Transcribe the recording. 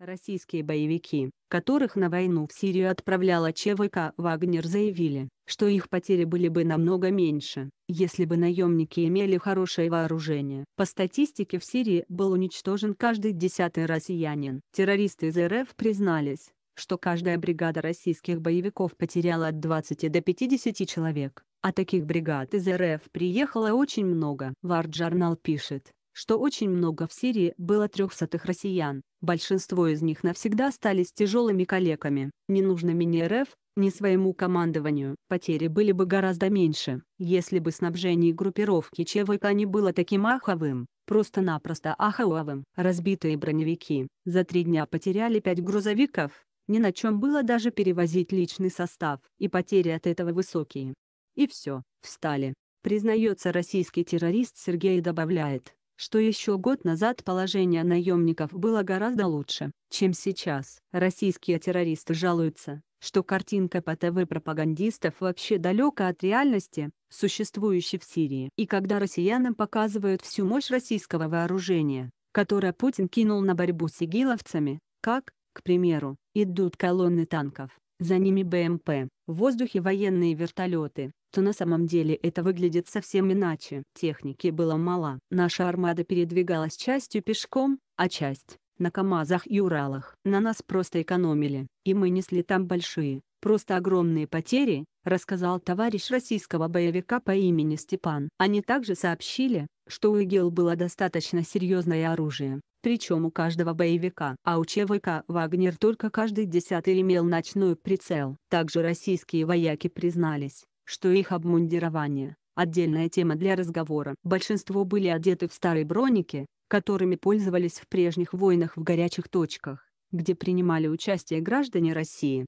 Российские боевики, которых на войну в Сирию отправляла ЧВК «Вагнер» заявили, что их потери были бы намного меньше, если бы наемники имели хорошее вооружение. По статистике в Сирии был уничтожен каждый десятый россиянин. Террористы из РФ признались, что каждая бригада российских боевиков потеряла от 20 до 50 человек, а таких бригад из РФ приехало очень много. Варджарнал пишет, что очень много в Сирии было трехсотых россиян. Большинство из них навсегда остались тяжелыми калеками, ненужными ни РФ, ни своему командованию. Потери были бы гораздо меньше, если бы снабжение группировки ЧВК не было таким аховым, просто-напросто аховым. Разбитые броневики за три дня потеряли пять грузовиков, ни на чем было даже перевозить личный состав, и потери от этого высокие. И все, встали. Признается российский террорист Сергей добавляет что еще год назад положение наемников было гораздо лучше, чем сейчас. Российские террористы жалуются, что картинка по ТВ пропагандистов вообще далека от реальности, существующей в Сирии. И когда россиянам показывают всю мощь российского вооружения, которое Путин кинул на борьбу с игиловцами, как, к примеру, идут колонны танков, за ними БМП, в воздухе военные вертолеты, то на самом деле это выглядит совсем иначе. Техники было мало. Наша армада передвигалась частью пешком, а часть — на КАМАЗах и Уралах. На нас просто экономили, и мы несли там большие, просто огромные потери, рассказал товарищ российского боевика по имени Степан. Они также сообщили, что у ИГИЛ было достаточно серьезное оружие, причем у каждого боевика. А у ЧВК «Вагнер» только каждый десятый имел ночной прицел. Также российские вояки признались, что их обмундирование – отдельная тема для разговора. Большинство были одеты в старые броники, которыми пользовались в прежних войнах в горячих точках, где принимали участие граждане России.